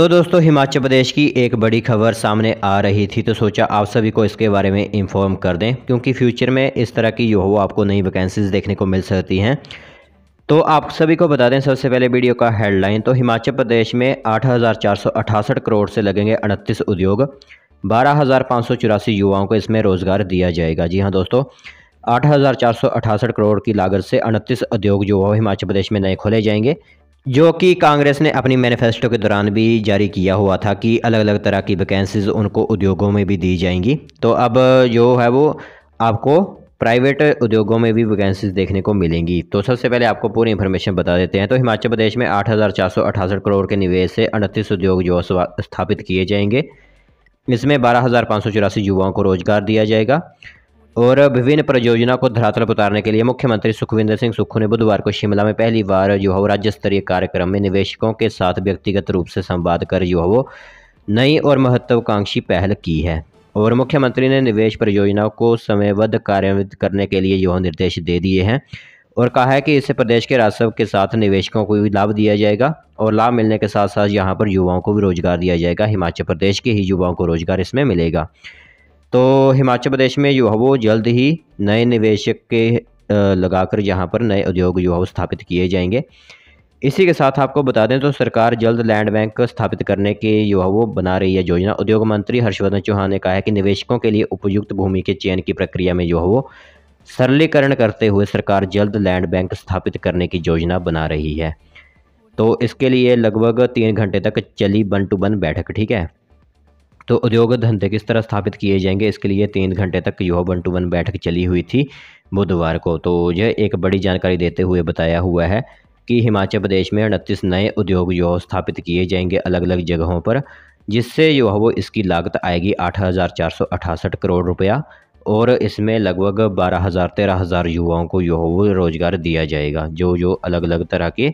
तो दोस्तों हिमाचल प्रदेश की एक बड़ी खबर सामने आ रही थी तो सोचा आप सभी को इसके बारे में इन्फॉर्म कर दें क्योंकि फ्यूचर में इस तरह की जो हो आपको नई वैकेंसीज देखने को मिल सकती हैं तो आप सभी को बता दें सबसे पहले वीडियो का हेडलाइन तो हिमाचल प्रदेश में आठ करोड़ से लगेंगे अड़तीस उद्योग बारह युवाओं को इसमें रोज़गार दिया जाएगा जी हाँ दोस्तों आठ करोड़ की लागत से अड़तीस उद्योग जो हो हिमाचल प्रदेश में नए खोले जाएंगे जो कि कांग्रेस ने अपनी मैनिफेस्टो के दौरान भी जारी किया हुआ था कि अलग अलग तरह की वैकेंसीज उनको उद्योगों में भी दी जाएंगी तो अब जो है वो आपको प्राइवेट उद्योगों में भी वैकेंसीज देखने को मिलेंगी तो सबसे पहले आपको पूरी इन्फॉर्मेशन बता देते हैं तो हिमाचल प्रदेश में आठ करोड़ के निवेश से अड़तीस उद्योग जो स्थापित किए जाएंगे इसमें बारह युवाओं को रोजगार दिया जाएगा और विभिन्न परियोजनाओं को धरातल पर उतारने के लिए मुख्यमंत्री सुखविंदर सिंह सुक्खू ने बुधवार को शिमला में पहली बार युवा राज्य स्तरीय कार्यक्रम में निवेशकों के साथ व्यक्तिगत रूप से संवाद कर युवाओं नई और महत्वाकांक्षी पहल की है और मुख्यमंत्री ने निवेश परियोजनाओं को समयबद्ध कार्यान्वित करने के लिए युवा निर्देश दे दिए हैं और कहा है कि इससे प्रदेश के राजस्व के साथ निवेशकों को भी लाभ दिया जाएगा और लाभ मिलने के साथ साथ यहाँ पर युवाओं को भी रोजगार दिया जाएगा हिमाचल प्रदेश के ही युवाओं को रोजगार इसमें मिलेगा तो हिमाचल प्रदेश में वो जल्द ही नए निवेशक के लगाकर यहाँ पर नए उद्योग युवाओं स्थापित किए जाएंगे इसी के साथ आपको बता दें तो सरकार जल्द लैंड बैंक स्थापित करने के वो बना रही है योजना उद्योग मंत्री हर्षवर्धन चौहान ने कहा है कि निवेशकों के लिए उपयुक्त भूमि के चयन की प्रक्रिया में वो सरलीकरण करते हुए सरकार जल्द लैंड बैंक स्थापित करने की योजना बना रही है तो इसके लिए लगभग तीन घंटे तक चली वन टू वन बैठक ठीक है तो उद्योग धंधे किस तरह स्थापित किए जाएंगे इसके लिए तीन घंटे तक यह वन टू वन बैठक चली हुई थी बुधवार को तो यह एक बड़ी जानकारी देते हुए बताया हुआ है कि हिमाचल प्रदेश में उनतीस नए उद्योग युवा स्थापित किए जाएंगे अलग अलग जगहों पर जिससे जो है वो इसकी लागत आएगी आठ करोड़ रुपया और इसमें लगभग बारह हज़ार तेरह हज़ार युवाओं को जो वो रोज़गार दिया जाएगा जो जो अलग अलग तरह के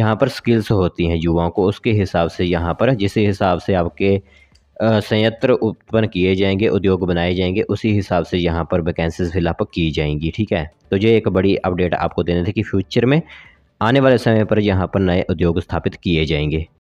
यहाँ पर स्किल्स होती हैं युवाओं को उसके हिसाब से यहाँ पर जिस हिसाब से आपके संयंत्र उत्पन्न किए जाएंगे उद्योग बनाए जाएंगे उसी हिसाब से यहाँ पर वैकेंसीज फिलअप की जाएंगी ठीक है तो ये एक बड़ी अपडेट आपको देने थे कि फ्यूचर में आने वाले समय पर यहाँ पर नए उद्योग स्थापित किए जाएंगे